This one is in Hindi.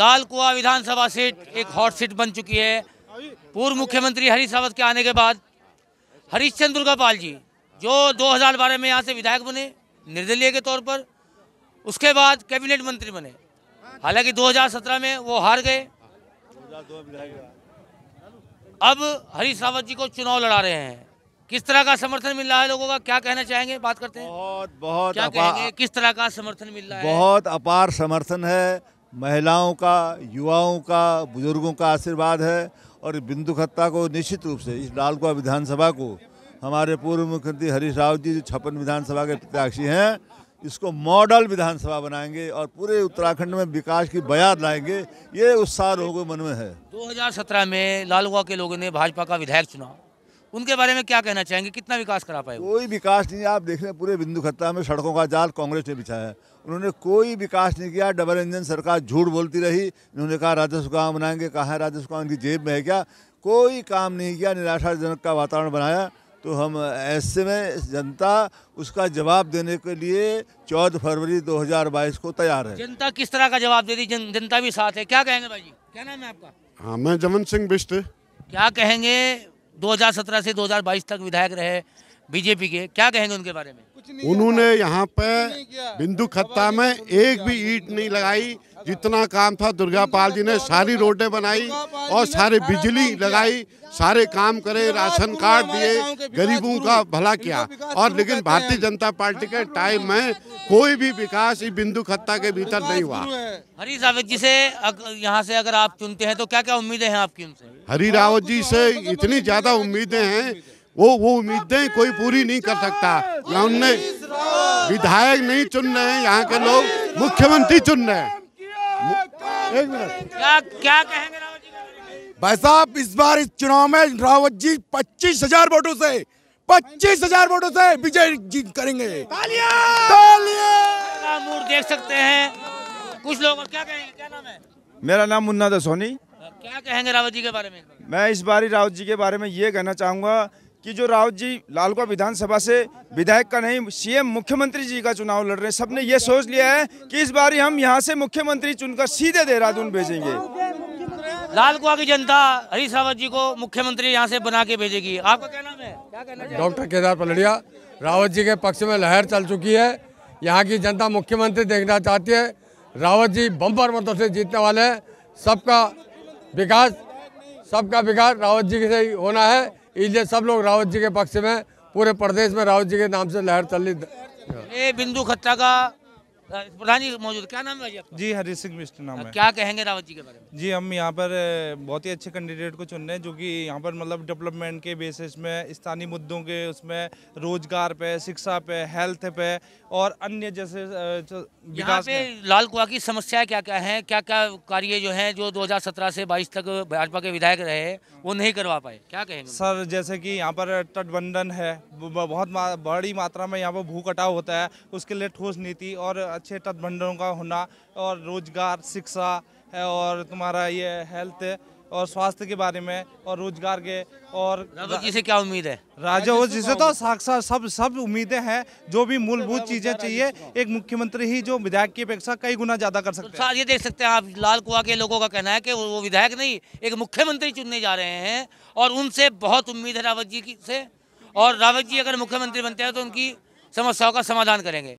लाल कुआ विधानसभा सीट एक हॉट सीट बन चुकी है पूर्व मुख्यमंत्री हरीश रावत के आने के बाद हरीश चंद दुर्गापाल जी जो 2012 में यहाँ से विधायक बने निर्दलीय के तौर पर उसके बाद कैबिनेट मंत्री बने हालांकि 2017 में वो हार गए अब हरीश रावत जी को चुनाव लड़ा रहे हैं किस तरह का समर्थन मिल रहा है लोगों का क्या कहना चाहेंगे बात करते हैं बहुत बहुत क्या किस तरह का समर्थन मिल रहा है बहुत अपार समर्थन है महिलाओं का युवाओं का बुजुर्गों का आशीर्वाद है और बिंदु खत्ता को निश्चित रूप से इस लालकुआ विधानसभा को हमारे पूर्व मुख्यमंत्री हरीश रावत जी जो छप्पन विधानसभा के प्रत्याशी हैं इसको मॉडल विधानसभा बनाएंगे और पूरे उत्तराखंड में विकास की बयाद लाएंगे ये उत्साह लोगों मन में है 2017 में लालगुआ के लोगों ने भाजपा का विधायक चुना उनके बारे में क्या कहना चाहेंगे कितना विकास करा पाए कोई विकास नहीं आप देख रहे पूरे बिंदु खत्ता में सड़कों का जाल कांग्रेस ने बिछाया है उन्होंने कोई विकास नहीं किया डबल इंजन सरकार झूठ बोलती रही उन्होंने कहा राजस्व गांव बनाएंगे कहाँ है राजस्व गांव इनकी जेब में है क्या कोई काम नहीं किया निराशाजनक का वातावरण बनाया तो हम ऐसे में जनता उसका जवाब देने के लिए 14 फरवरी 2022 को तैयार है जनता किस तरह का जवाब दे दी जन, जनता भी साथ है क्या कहेंगे भाई जी क्या नाम है आपका हाँ मैं जमन सिंह बिस्ट क्या कहेंगे 2017 से 2022 तक विधायक रहे बीजेपी के क्या कहेंगे उनके बारे में उन्होंने यहाँ पे बिंदु खत्ता में एक भी ईट नहीं लगाई जितना काम था दुर्गा पाल जी ने सारी रोडें बनाई और सारे बिजली लगाई सारे काम करे राशन कार्ड दिए गरीबों का भला किया और लेकिन भारतीय जनता पार्टी के टाइम में कोई भी विकास इस बिंदु खत्ता के भीतर नहीं हुआ हरी रावत जी से यहाँ से अगर आप चुनते हैं तो क्या क्या उम्मीदें हैं आपकी उनसे हरी रावत जी से इतनी ज्यादा उम्मीदें हैं वो वो उम्मीदें कोई पूरी नहीं कर सकता हमने विधायक नहीं चुन रहे हैं यहाँ के लोग मुख्यमंत्री चुन रहे हैं एक मिनट क्या क्या कहेंगे भाई साहब इस बार इस चुनाव में रावत जी पच्चीस हजार वोटों से पच्चीस हजार वोटों से विजय जीत करेंगे मूड देख सकते हैं कुछ लोग क्या कहेंगे क्या नाम है मेरा नाम मुन्ना दसोनी क्या कहेंगे रावत जी के बारे में मैं इस बार रावत जी के बारे में ये कहना चाहूँगा कि जो रावत जी लालगुआ विधानसभा से विधायक का नहीं सीएम मुख्यमंत्री जी का चुनाव लड़ रहे हैं सबने ये सोच लिया है कि इस बार हम यहाँ से मुख्यमंत्री चुनकर सीधे देहरादून भेजेंगे लालगुआ की जनता हरीश रावत जी को मुख्यमंत्री यहाँ से बना के भेजेगी आपका क्या नाम है डॉक्टर केदार पलड़िया रावत जी के पक्ष में लहर चल चुकी है यहाँ की जनता मुख्यमंत्री देखना चाहती है रावत जी बम्पर मतों से जीतने वाले हैं सबका विकास सबका विकास रावत जी से ही होना है इसलिए सब लोग रावत जी के पक्ष में पूरे प्रदेश में रावत जी के नाम से लहर चल रही बिंदु खत्ता का प्रधान जी मौजूद क्या नाम है जी आपका जी हरी सिंह मिश्र नाम है क्या कहेंगे रावत जी के बारे में जी हम यहाँ पर बहुत ही अच्छे कैंडिडेट को चुन रहे हैं जो कि यहाँ पर मतलब डेवलपमेंट के बेसिस में स्थानीय मुद्दों के उसमें रोजगार पे शिक्षा पे हेल्थ पे और अन्य जैसे विकास पे लाल कुआ की समस्या क्या क्या है क्या क्या कार्य जो है जो दो से बाईस तक भाजपा के विधायक रहे वो नहीं करवा पाए क्या कहेंगे सर जैसे की यहाँ पर तटबंधन है बहुत बड़ी मात्रा में यहाँ पर भू कटाव होता है उसके लिए ठोस नीति और अच्छे तटबंधों का होना और रोजगार शिक्षा और तुम्हारा ये हेल्थ और स्वास्थ्य के बारे में और रोजगार के और जी से क्या उम्मीद है राजा जी से तो साक्षात सब सब उम्मीदें हैं जो भी मूलभूत चीजें चाहिए एक मुख्यमंत्री ही जो विधायक की अपेक्षा कई गुना ज्यादा कर सकते हैं ये देख सकते हैं आप लाल कुआ के लोगों का कहना है कि वो विधायक नहीं एक मुख्यमंत्री चुनने जा रहे हैं और उनसे बहुत उम्मीद है रावत जी की से और रावत जी अगर मुख्यमंत्री बनते हैं तो उनकी समस्याओं का समाधान करेंगे